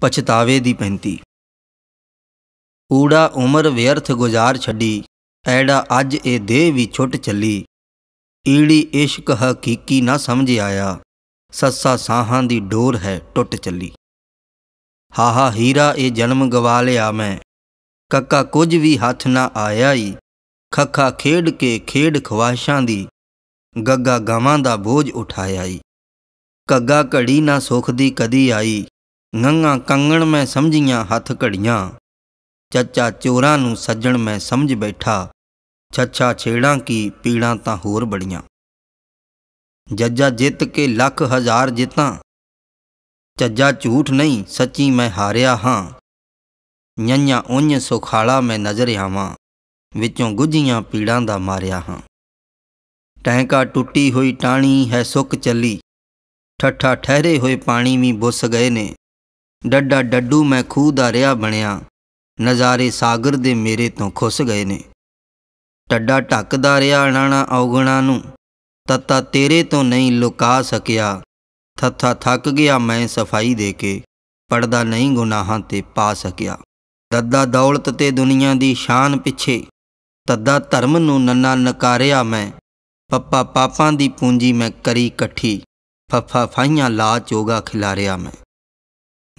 ਪਛਤਾਵੇ ਦੀ ਪੈਂਤੀ ਊੜਾ ਉਮਰ ਵਿਅਰਥ ਗੁਜ਼ਾਰ ਛੱਡੀ ਐੜਾ ਅੱਜ ਇਹ ਦੇਹ ਵੀ ਛੁੱਟ ਚੱਲੀ ਈੜੀ ਇਸ਼ਕ ਹਕੀਕੀ ਨਾ ਸਮਝ ਆਇਆ ਸੱਸਾ ਸਾਹਾਂ ਦੀ ਡੋਰ ਹੈ ਟੁੱਟ ਚੱਲੀ ਹਾਹਾ ਹੀਰਾ ਇਹ ਜਨਮ ਗਵਾ ਲਿਆ ਮੈਂ ਕੱਕਾ ਕੁਝ ਵੀ ਹੱਥ ਨਾ ਆਇਆ ਈ ਖੱਖਾ ਖੇਡ ਕੇ ਖੇਡ ਖਵਾਸ਼ਾਂ ਦੀ ਗੱਗਾ ਗਾਵਾਂ ਦਾ ਬੋਝ ਉਠਾਇਆ ਈ ਕੱਗਾ ਘੜੀ ਨਾ ਸੁਖ ਦੀ ਕਦੀ ਆਈ ਨੰਗਾ ਕੰਗਣ ਮੈਂ ਸਮਝੀਆਂ ਹੱਥ ਘੜੀਆਂ ਚਾਚਾ ਚੋਰਾਂ ਨੂੰ ਸੱਜਣ ਮੈਂ ਸਮਝ ਬੈਠਾ ਛੱਛਾ ਛੇੜਾਂ ਕੀ ਪੀੜਾਂ ਤਾਂ ਹੋਰ ਬੜੀਆਂ ਜੱਜਾ ਜਿੱਤ ਕੇ ਲੱਖ ਹਜ਼ਾਰ ਜਿੱਤਾਂ ਚੱਜਾ ਝੂਠ ਨਹੀਂ ਸੱਚੀ ਮੈਂ ਹਾਰਿਆ ਹਾਂ ਨਿਆਂ ਉੰਜ ਸੁਖਾਲਾ ਮੈਂ ਨਜ਼ਰ ਆਵਾਂ ਵਿੱਚੋਂ ਗੁੱਝੀਆਂ ਪੀੜਾਂ ਦਾ ਮਾਰਿਆ ਹਾਂ ਟੈਂਕਾ ਟੁੱਟੀ ਹੋਈ ਟਾਣੀ ਹੈ ਸੁੱਕ ਚੱਲੀ ਠੱਠਾ ਠਹਿਰੇ ਹੋਏ ਪਾਣੀ ਵੀ ਬੁੱਸ ਗਏ ਨੇ ਡੱਡਾ ਡੱਡੂ ਮੈਂ ਖੂਹ ਦਾ ਰਿਆ ਬਣਿਆ ਨਜ਼ਾਰੇ ਸਾਗਰ ਦੇ ਮੇਰੇ ਤੋਂ ਖੁੱਸ ਗਏ ਨੇ ਟੱਡਾ ਢੱਕਦਾ ਰਿਆ ਅਣਾਣਾ ਔਗਣਾ ਨੂੰ ਤੱਤਾ ਤੇਰੇ ਤੋਂ ਨਹੀਂ ਲੁਕਾ ਸਕਿਆ ਥੱਥਾ ਥੱਕ ਗਿਆ ਮੈਂ ਸਫਾਈ ਦੇ ਕੇ ਪਰਦਾ ਨਹੀਂ ਗੁਨਾਹਾਂ ਤੇ ਪਾ ਸਕਿਆ ਦੱਦਾ ਦੌਲਤ ਤੇ ਦੁਨੀਆ ਦੀ ਸ਼ਾਨ ਪਿੱਛੇ ਤੱਦਾ ਧਰਮ ਨੂੰ ਨੰਨਾ ਨਕਾਰਿਆ ਮੈਂ ਪੱਪਾ ਪਾਪਾਂ ਦੀ ਪੂੰਜੀ ਮੈਂ ਕਰੀ ਇਕੱਠੀ ਫੱਫਾ ਫਾਈਆਂ ਲਾ ਚੋਗਾ ਖਿਲਾਰਿਆ ਮੈਂ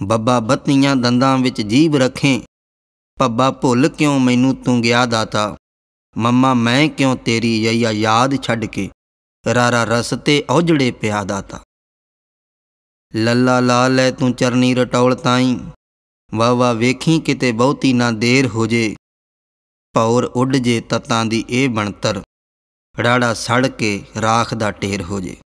ਬੱਬਾ ਬਤਨੀਆਂ ਦੰਦਾਂ ਵਿੱਚ ਜੀਬ ਰੱਖੇ ਪੱਬਾ ਭੁੱਲ ਕਿਉਂ ਮੈਨੂੰ ਤੂੰ ਗਿਆ ਦਾਤਾ ਮੰਮਾ ਮੈਂ ਕਿਉਂ ਤੇਰੀ ਯਈਆ ਯਾਦ ਛੱਡ ਕੇ ਰਾਰਾ ਰਸਤੇ ਔਜੜੇ ਪਿਆ ਦਾਤਾ ਲੱਲਾ ਲਾਲ ਐ ਤੂੰ ਚਰਨੀ ਰਟੌਲ ਤਾਈ ਵਾ ਵਾ ਵੇਖੀ ਕਿਤੇ ਬਹੁਤੀ ਨਾ ਦੇਰ ਹੋ ਜੇ ਪੌਰ ਉੱਡ ਜੇ ਤਤਾਂ ਦੀ ਇਹ ਬਣਤਰ ਰਾੜਾ ਸੜ ਕੇ ਰਾਖ ਦਾ ਢੇਰ ਹੋ ਜੇ